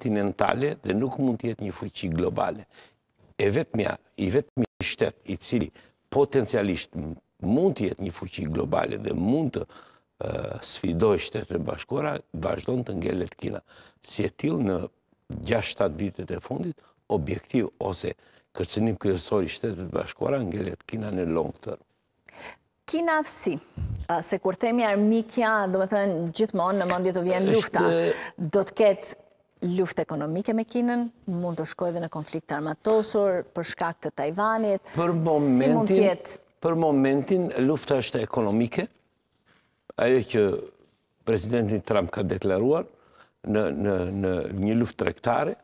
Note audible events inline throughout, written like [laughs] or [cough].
kontinentale dhe nuk mund të jetë një fuqi globale. E vetëmja, i vetëmi shtetë i cili potencialisht mund të jetë një fuqi globale dhe mund të sfidoj shtetë e bashkora, vazhdojnë të ngellet Kina. Si e tilë në 6-7 vitet e fundit, objektiv ose kërcenim kërësori shtetë e bashkora ngellet Kina në long tërë. Kina si, se kur temi armikja, do më thënë gjithmonë në mëndje të vjenë lufta, do të ketë luft ekonomike me Kinën, mund të shkoj dhe në konflikt të armatosur, për shkak të Tajvanit, si mund tjetë? Për momentin, lufta është ekonomike, ajo që prezidentin Trump ka deklaruar në një luft rektare,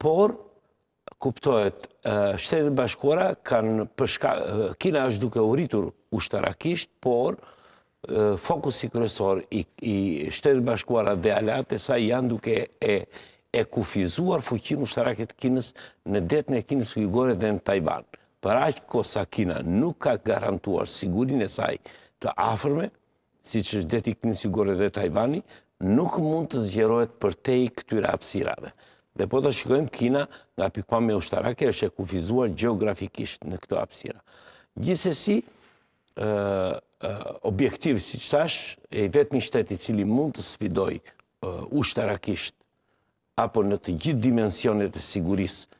por kuptohet, shtetet bashkuara kanë Kina është duke uritur ushtarakisht, por fokus i kryesor i shtetë bashkuara dhe alatë e saj janë duke e kufizuar fuqin u shtarake kinës në detën e kinës u igore dhe në Tajvan. Për aqë kosa kina nuk ka garantuar sigurin e saj të afrme, si që detën i kinës u igore dhe Tajvani, nuk mund të zgjerojt për te i këtyre apsirave. Dhe po të shikojmë kina nga pikpame u shtarake është e kufizuar geografikisht në këto apsira. Gjisesi, objektivë si qësash, e i vetë një shteti cili mund të sfidoj ushtarakisht apo në të gjithë dimensionet e sigurisë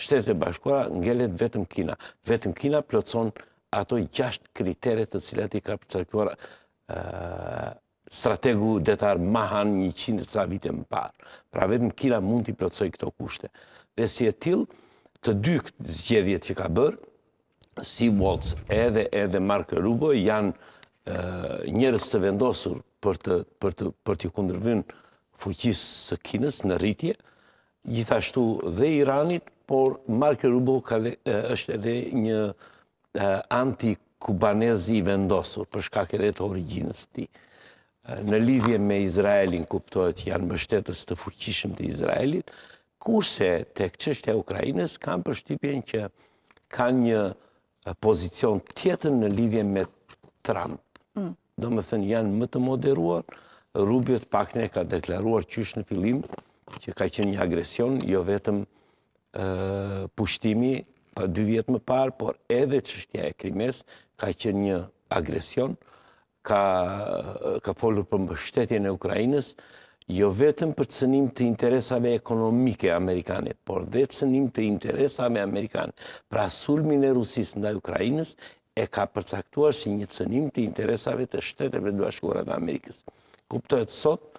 shtetë e bashkora, ngellet vetëm Kina. Vetëm Kina plëcon ato i gjasht kriteret të cilat i ka përcaktuar strategu detar mahan një qindë të sa vite më parë. Pra vetëm Kina mund të i plëcoj këto kushte. Dhe si e tilë, të dy këtë zgjedhjet që ka bërë, si Waltz edhe edhe Mark Rubo janë njërës të vendosur për të kundërvën fuqisë së kinës në rritje, gjithashtu dhe Iranit, por Mark Rubo është edhe një anti-kubanezi vendosur për shkak edhe të originës ti. Në lidhje me Izraelin kuptojët janë bështetës të fuqishëm të Izraelit, kurse të këqështë e Ukrajines kam përshtipjen që kanë një pozicion tjetër në lidhje me Trump. Mm. Do më thënë janë më të moderuar, Rubjet pakne ka deklaruar qysh në filim që ka qenë një agresion, jo vetëm pushtimi pa dy vjetë më parë, por edhe qështja e krimes ka qenë një agresion, ka folur për mbështetje e Ukrajinës, jo vetëm për cënim të interesave ekonomike amerikane, por dhe cënim të interesave amerikane, pra sulmin e Rusis nda Ukrajinës, e ka përcaktuar si një cënim të interesave të shtetëve të bashkurat Amerikës. Kuptojët sot,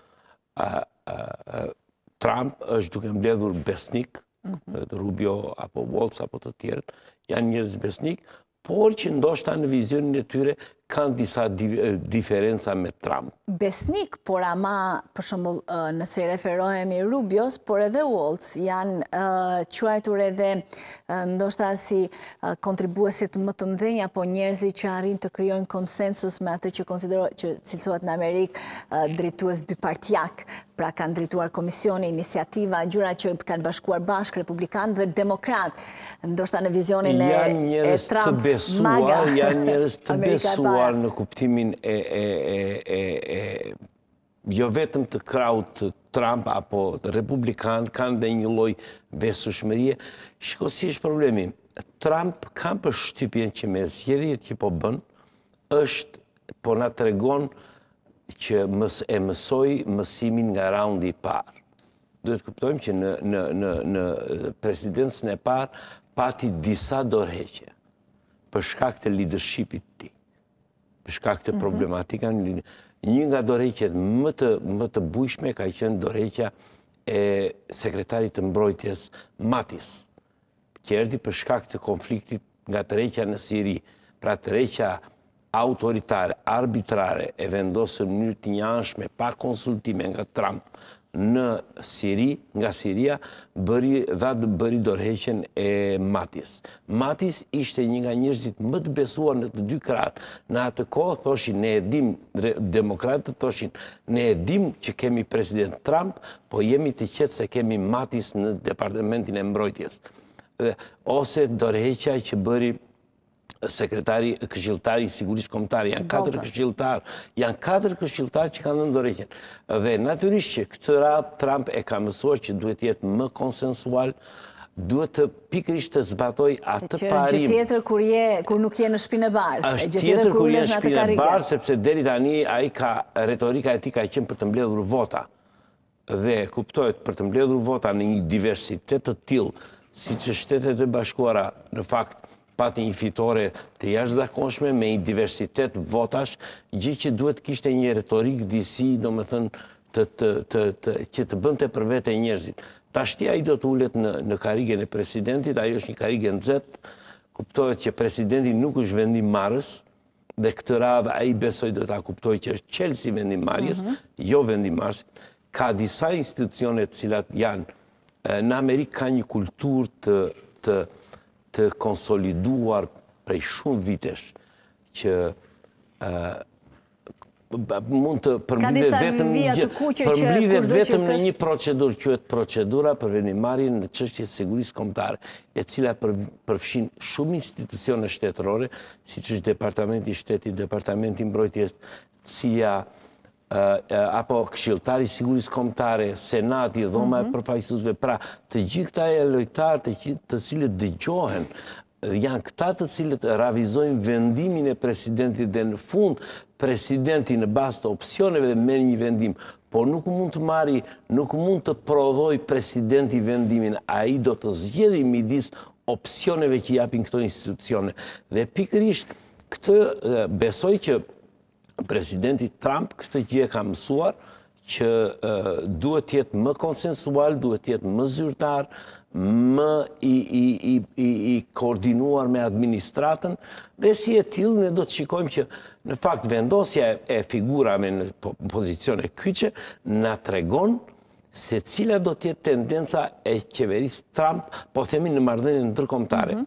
Trump është duke mbledhur besnik, mhm. Rubio apo Waltz apo të tjerët, janë njërës besnik, por që ndoshta në vizionin e tyre kanë disa diferenca me Trump. Besnik, por ama, për shumëll, nëse referohemi Rubios, por edhe Waltz janë quajtur edhe ndoshta si kontribuesit më të mdhenja, po njerëzi që arrin të kryojnë konsensus me atë që cilësot në Amerikë drituës dy partjak, pra kanë drituar komisioni, inisiativa, gjyra që kanë bashkuar bashkë, republikan dhe demokrat, ndoshta në vizionin e Trump, maga, janë njerëz të [laughs] besuar, parë në kuptimin e jo vetëm të kraut Trump apo të Republikan, kanë dhe një loj besu Shko si është problemi, Trump kam për shtypjen që me zjedhjet që po bën, është po nga të regon që e mësoj mësimin nga raundi parë. Duhet të kuptojmë që në presidencën e parë, pati disa dorheqe për shkak të leadershipit të ti përshka këtë mhm. problematika Një nga doreqet më të bujshme ka qenë doreqja e sekretarit të mbrojtjes Matis. Kjerdi shkak këtë konfliktit nga të në Siri, pra të autoritare, arbitrare, e vendosën një të një pa konsultime nga Trump, në Siri, nga Siria dhe të bëri dorheqen e Matis. Matis ishte një nga njërzit më të besua në të dy kratë. Në atë kohë thoshin, ne edhim, demokratët thoshin, ne edhim që kemi president Trump, po jemi të qetë se kemi Matis në departementin e mbrojtjes. Ose dorheqaj që bëri sekretari, këshiltari, sigurisë komtari, janë katër këshiltarë, janë katër këshiltarë që kanë ndërëgjën. Dhe naturisht që këtë ratë Trump e ka mësuar që duhet jetë më konsensual, duhet të pikrisht të zbatoj atë parim. Që është gjithjetër kur je, kur nuk je në shpinë e barë. është gjithjetër kur je në shpinë e barë, sepse deri tani a i ka, retorika e ti ka qenë për të mbledhur vota. Dhe kuptojt për të mbledhur vota në një diversitet të tilë, si që shtetet e bashkuara në faktë, pati një fitore të jashtë zakonshme me i diversitet votash, gjë që duhet kishte një retorik disi, do më thënë, të, të, të, të, që të bënte për vete njërzit. Ta shtia i do të ullet në, në karigen e presidentit, ajo është një karigen zetë, kuptohet që presidentin nuk është vendim marës, dhe këtë radhë a i besoj do të kuptoj që është qelë si vendim marjes, mhm. jo vendim marës. Ka disa institucionet cilat janë, në Amerikë ka një kultur të, të, të konsoliduar prej shumë vitesh që mund të përmblidhe vetëm përmblidhe vetëm në një procedur, që e të procedura për venimarin në qështje të sigurisë komptare, e cila përfshin shumë institucione shtetërore, si që është Departamenti Shteti, Departamenti Mbrojtjes, si ja apo këshiltari sigurisë komptare, senati, dhoma e mhm. përfajsusve, pra të gjitha e lojtarë të cilët dëgjohen, janë këta të cilët ravizojnë vendimin e presidentit dhe në fund presidentin në bas të opcioneve dhe menjë një vendim, por nuk mund të marri, nuk mund të prodhoj presidenti vendimin, a i do të zgjedi midis opcioneve që japin këto institucione. Dhe pikërisht, këtë besoj që presidenti Trump këtë gjë e ka mësuar që duhet jetë më konsensual, duhet jetë më zyrtar, më i koordinuar me administratën, dhe si e tilë ne do të shikojmë që në fakt vendosja e figurave në po, pozicion e kyqe, në tregon se cila do tjetë tendenca e qeverisë Trump, po themi në mardhenin në tërkomtare. Mhm.